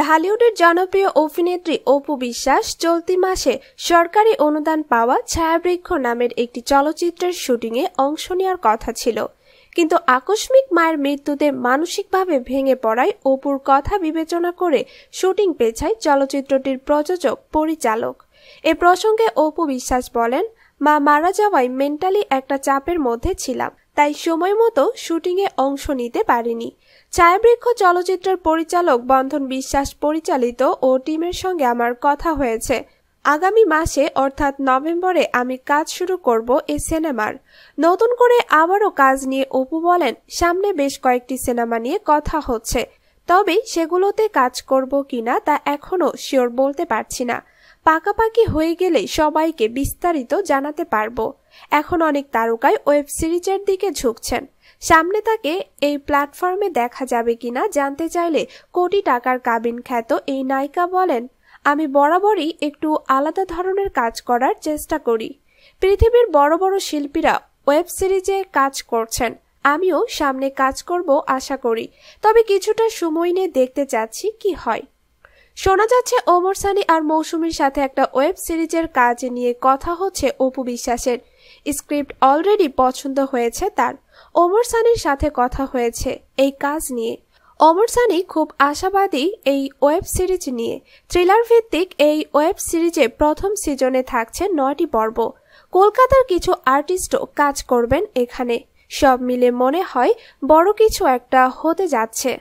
ঢালিউডের জনপ্রিয় অভিনেত্রী অপু বিশ্বাস চলতি মাসে সরকারি অনুদান পাওয়া ছায়াবৃক্ষ নামের একটি চলচ্চিত্রের শুটিংয়ে অংশ নেওয়ার কথা ছিল কিন্তু আকস্মিক মায়ের মৃত্যুতে মানসিকভাবে ভেঙে পড়ায় অপুর কথা বিবেচনা করে শুটিং পেছায় চলচ্চিত্রটির প্রযোজক পরিচালক এ প্রসঙ্গে অপু বিশ্বাস বলেন মা মারা যাওয়ায় মেন্টালি একটা চাপের মধ্যে ছিলাম তাই সময় মতো শুটিংয়ে অংশ নিতে পারেনি ছায়াবৃক্ষ চলচ্চিত্রের পরিচালক বন্ধন বিশ্বাস পরিচালিত ও টিমের সঙ্গে আমার কথা হয়েছে আগামী মাসে অর্থাৎ নভেম্বরে আমি কাজ শুরু করব এ সিনেমার নতুন করে আবারও কাজ নিয়ে অপু বলেন সামনে বেশ কয়েকটি সিনেমা নিয়ে কথা হচ্ছে তবে সেগুলোতে কাজ করব কিনা তা এখনও শিওর বলতে পারছি না পাকাপাকি হয়ে গেলে সবাইকে বিস্তারিত জানাতে পারবো এখন অনেক তারকাই ওয়েব সিরিজের দিকে ঝুঁকছেন সামনে তাকে এই প্ল্যাটফর্মে দেখা যাবে কিনা জানতে চাইলে কোটি টাকার কাবিন খ্যাত এই নায়িকা বলেন আমি বরাবরই একটু আলাদা ধরনের কাজ করার চেষ্টা করি পৃথিবীর বড় বড় শিল্পীরা ওয়েব সিরিজে কাজ করছেন আমিও সামনে কাজ করব আশা করি তবে কিছুটা সময় নিয়ে দেখতে চাচ্ছি কি হয় শোনা যাচ্ছে ওমর সানি আর মৌসুমীর সাথে একটা ওয়েব সিরিজের কাজ নিয়ে কথা হচ্ছে অপু বিশ্বাসের স্ক্রিপ্ট অলরেডি পছন্দ হয়েছে তার ওমর সানির সাথে কথা হয়েছে এই কাজ নিয়ে ওমর সানি খুব আশাবাদী এই ওয়েব সিরিজ নিয়ে থ্রিলার ভিত্তিক এই ওয়েব সিরিজে প্রথম সিজনে থাকছে নয়টি পর্ব কলকাতার কিছু আর্টিস্টও কাজ করবেন এখানে সব মিলে মনে হয় বড় কিছু একটা হতে যাচ্ছে